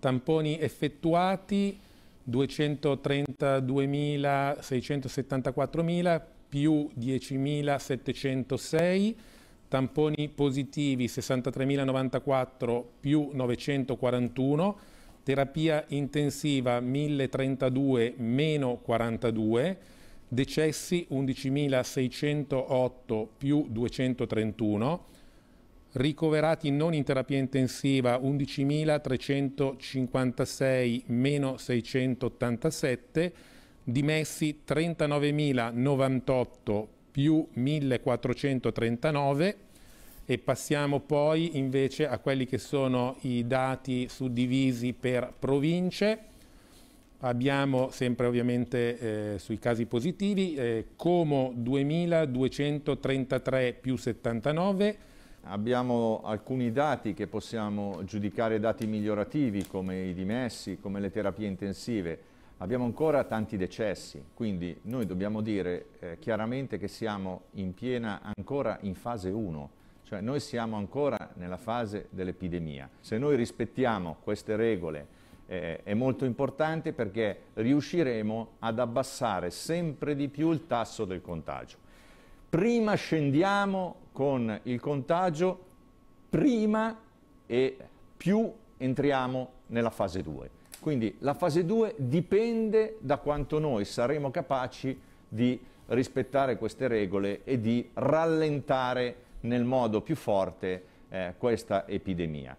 tamponi effettuati 232.674.000 più 10.706, tamponi positivi 63.094 più 941, terapia intensiva 1032 meno 42, decessi 11.608 più 231, ricoverati non in terapia intensiva 11.356 meno 687, dimessi 39.098 più 1.439 e passiamo poi invece a quelli che sono i dati suddivisi per province. Abbiamo sempre ovviamente eh, sui casi positivi eh, Como 2.233 più 79, Abbiamo alcuni dati che possiamo giudicare dati migliorativi come i dimessi, come le terapie intensive. Abbiamo ancora tanti decessi, quindi noi dobbiamo dire eh, chiaramente che siamo in piena ancora in fase 1, cioè noi siamo ancora nella fase dell'epidemia. Se noi rispettiamo queste regole eh, è molto importante perché riusciremo ad abbassare sempre di più il tasso del contagio prima scendiamo con il contagio, prima e più entriamo nella fase 2. Quindi la fase 2 dipende da quanto noi saremo capaci di rispettare queste regole e di rallentare nel modo più forte eh, questa epidemia.